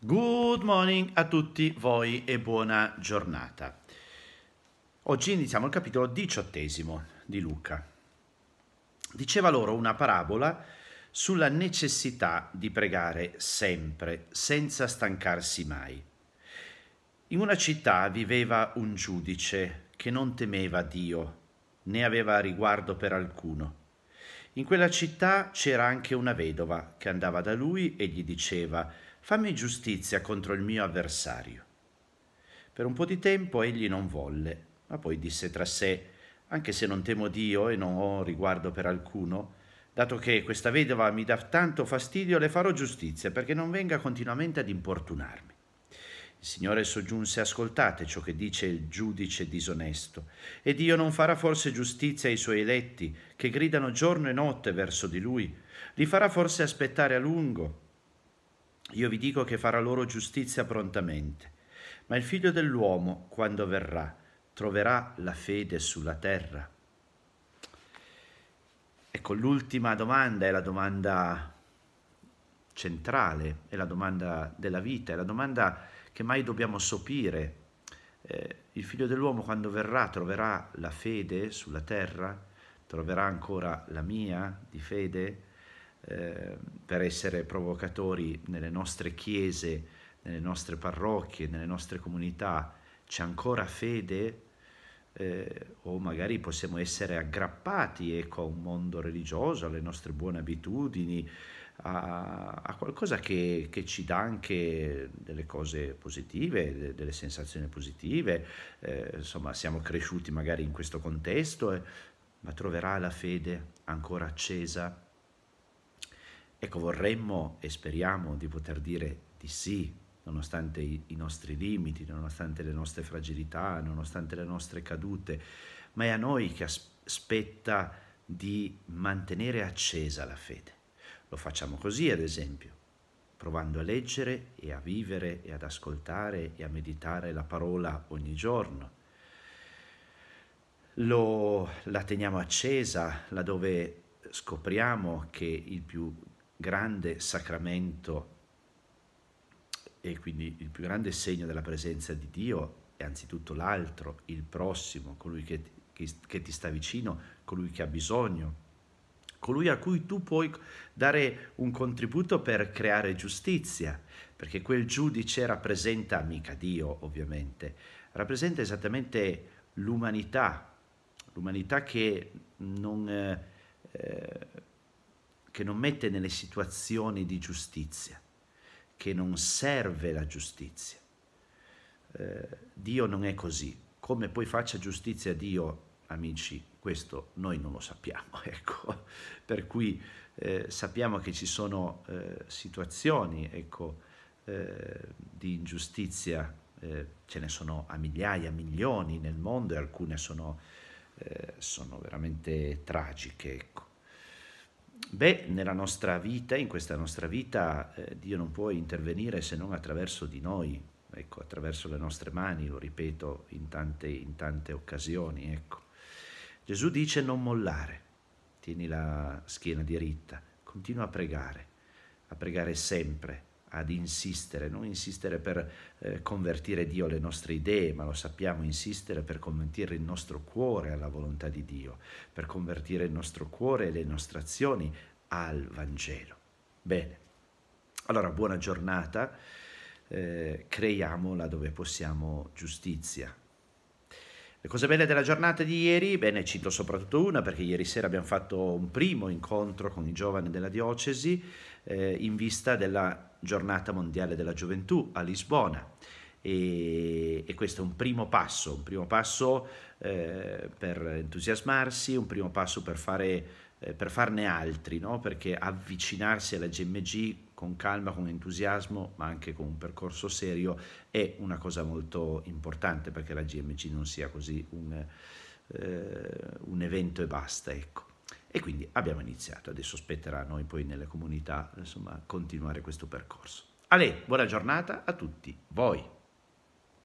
Good morning a tutti voi e buona giornata. Oggi iniziamo il capitolo diciottesimo di Luca. Diceva loro una parabola sulla necessità di pregare sempre, senza stancarsi mai. In una città viveva un giudice che non temeva Dio, né aveva riguardo per alcuno. In quella città c'era anche una vedova che andava da lui e gli diceva Fammi giustizia contro il mio avversario. Per un po' di tempo egli non volle, ma poi disse tra sé, anche se non temo Dio e non ho riguardo per alcuno, dato che questa vedova mi dà tanto fastidio, le farò giustizia perché non venga continuamente ad importunarmi. Il Signore soggiunse, ascoltate ciò che dice il giudice disonesto, e Dio non farà forse giustizia ai suoi eletti, che gridano giorno e notte verso di lui? Li farà forse aspettare a lungo? Io vi dico che farà loro giustizia prontamente. Ma il figlio dell'uomo, quando verrà, troverà la fede sulla terra? Ecco, l'ultima domanda è la domanda centrale, è la domanda della vita, è la domanda che mai dobbiamo sopire. Eh, il figlio dell'uomo quando verrà troverà la fede sulla terra? Troverà ancora la mia di fede? Eh, per essere provocatori nelle nostre chiese, nelle nostre parrocchie, nelle nostre comunità, c'è ancora fede eh, o magari possiamo essere aggrappati ecco, a un mondo religioso, alle nostre buone abitudini, a, a qualcosa che, che, ci dà anche delle cose positive, de, delle sensazioni positive, eh, insomma siamo cresciuti magari in questo contesto, eh, ma troverà la fede ancora accesa Ecco, vorremmo e speriamo di poter dire di sì, nonostante i, i nostri limiti, nonostante le nostre fragilità, nonostante le nostre cadute, ma è a noi che spetta di mantenere accesa la fede. Lo facciamo così, ad esempio, provando a leggere e a vivere e ad ascoltare e a meditare la parola ogni giorno. Lo, la teniamo accesa laddove scopriamo che il più grande sacramento e quindi il più grande segno della presenza di Dio è anzitutto l'altro, il prossimo, colui che, che, che, ti sta vicino, colui che ha bisogno, colui a cui tu puoi dare un contributo per creare giustizia, perché quel giudice rappresenta mica Dio ovviamente, rappresenta esattamente l'umanità, l'umanità che non... Eh, eh che non mette nelle situazioni di giustizia, che non serve la giustizia. Eh, Dio non è così. Come poi faccia giustizia Dio, amici, questo noi non lo sappiamo, ecco. Per cui eh, sappiamo che ci sono eh, situazioni, ecco, eh, di ingiustizia, eh, ce ne sono a migliaia, milioni nel mondo e alcune sono, eh, sono veramente tragiche, ecco. Beh, nella nostra vita, in questa nostra vita, eh, Dio non può intervenire se non attraverso di noi, ecco, attraverso le nostre mani, lo ripeto in tante, in tante occasioni. Ecco. Gesù dice non mollare, tieni la schiena diritta, continua a pregare, a pregare sempre, ad insistere, non insistere per eh, convertire Dio alle nostre idee, ma lo sappiamo, insistere per convertire il nostro cuore alla volontà di Dio, per convertire il nostro cuore e le nostre azioni al Vangelo. Bene, allora buona giornata, eh, creiamola dove possiamo giustizia, le cose belle della giornata di ieri, bene, cito soprattutto una perché ieri sera abbiamo fatto un primo incontro con i giovani della diocesi eh, in vista della giornata mondiale della gioventù a Lisbona. E, e questo è un primo passo, un primo passo eh, per entusiasmarsi, un primo passo per fare eh, per farne altri, no? perché avvicinarsi alla GMG con calma, con entusiasmo, ma anche con un percorso serio è una cosa molto importante perché la GMG non sia così un, eh, un evento e basta. Ecco. E quindi abbiamo iniziato, adesso spetterà a noi poi nelle comunità insomma, continuare questo percorso. Ale, buona giornata a tutti voi.